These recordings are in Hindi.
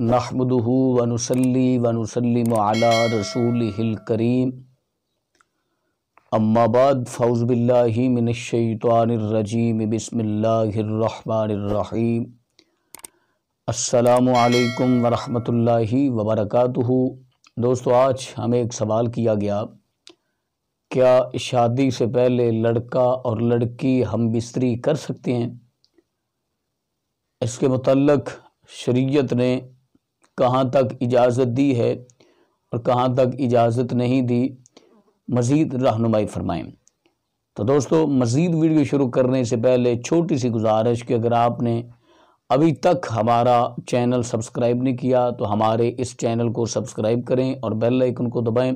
नहमदू वनुसली वनुसलीम आला रसूल करीम अम्माबाद फ़ौज़बिल्लामिनशैतरजीम बसमीम अल्लाम वरहमतुल्लाहि वबरकातुहु दोस्तों आज हमें एक सवाल किया गया क्या शादी से पहले लड़का और लड़की हम बिस्तरी कर सकते हैं इसके मतलब शरीयत ने कहाँ तक इजाज़त दी है और कहाँ तक इजाज़त नहीं दी मज़ीद रहनुमाई फरमाएँ तो दोस्तों मज़ीद वीडियो शुरू करने से पहले छोटी सी गुजारिश कि अगर आपने अभी तक हमारा चैनल सब्सक्राइब नहीं किया तो हमारे इस चैनल को सब्सक्राइब करें और बेल आइकन को दबाएं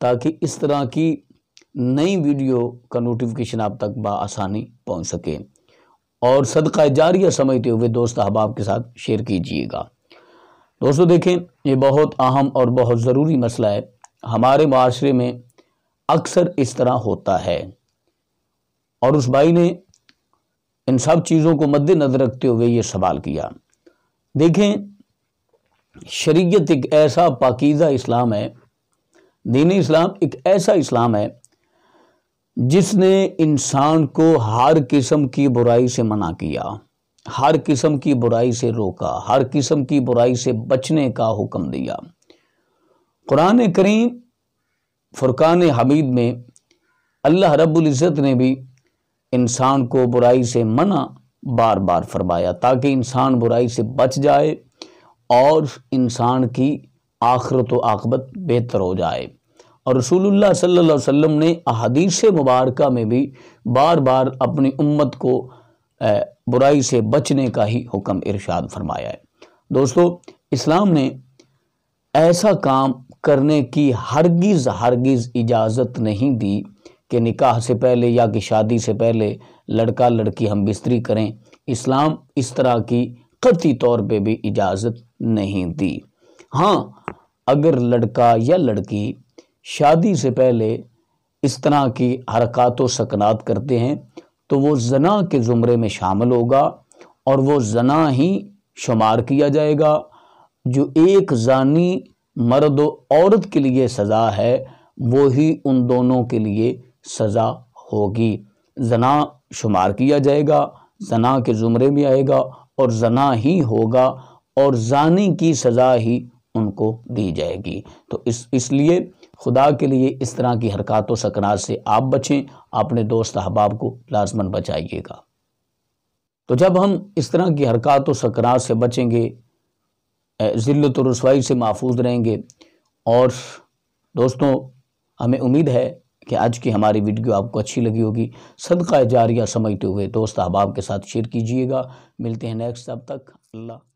ताकि इस तरह की नई वीडियो का नोटिफिकेशन आप तक बसानी पहुंच सके और सदका जारिया समझते हुए दोस्त अहबाब के साथ शेयर कीजिएगा दोस्तों देखें ये बहुत अहम और बहुत ज़रूरी मसला है हमारे माशरे में अक्सर इस तरह होता है और उस भाई ने इन सब चीज़ों को मद्देनज़र रखते हुए ये सवाल किया देखें शरीयत एक ऐसा पाकिज़ा इस्लाम है दीन इस्लाम एक ऐसा इस्लाम है जिसने इंसान को हर किस्म की बुराई से मना किया हर किस्म की बुराई से रोका हर किस्म की बुराई से बचने का हुक्म दिया कुरान करीम फुरकान हमीद में अल्लाह रब्बुल इज़्ज़त ने भी इंसान को बुराई से मना बार बार फरमाया ताकि इंसान बुराई से बच जाए और इंसान की आखरत व आकबत बेहतर हो जाए और रसूलुल्लाह सल्लल्लाहु अलैहि वसल्लम ने अहदीस मुबारक में भी बार बार अपनी उम्मत को बुराई से बचने का ही हुक्म इरशाद फरमाया है दोस्तों इस्लाम ने ऐसा काम करने की हरगिज़ हरगिज़ इजाज़त नहीं दी कि निकाह से पहले या कि शादी से पहले लड़का लड़की हम बिस्तरी करें इस्लाम इस तरह की कती तौर पे भी इजाज़त नहीं दी हाँ अगर लड़का या लड़की शादी से पहले इस तरह की हरकत व सकनात करते हैं तो वो जना के ज़ुमरे में शामिल होगा और वो जना ही शुमार किया जाएगा जो एक जानी मर्द औरत के लिए सज़ा है वो ही उन दोनों के लिए सज़ा होगी जना शुमार किया जाएगा जना के ज़ुमरे में आएगा और जना ही होगा और जानी की सज़ा ही उनको दी जाएगी तो इस इसलिए खुदा के लिए इस तरह की हरकत व सकनात से आप बचें अपने दोस्त अहबाब को लाजमन बचाइएगा तो जब हम इस तरह की हरकत व सकनात से बचेंगे जिल्लत रसवाई से महफूज रहेंगे और दोस्तों हमें उम्मीद है कि आज की हमारी वीडियो आपको अच्छी लगी होगी सदका जारिया समझते हुए दोस्त अहबाब के साथ शेयर कीजिएगा मिलते हैं नेक्स्ट अब तक अल्लाह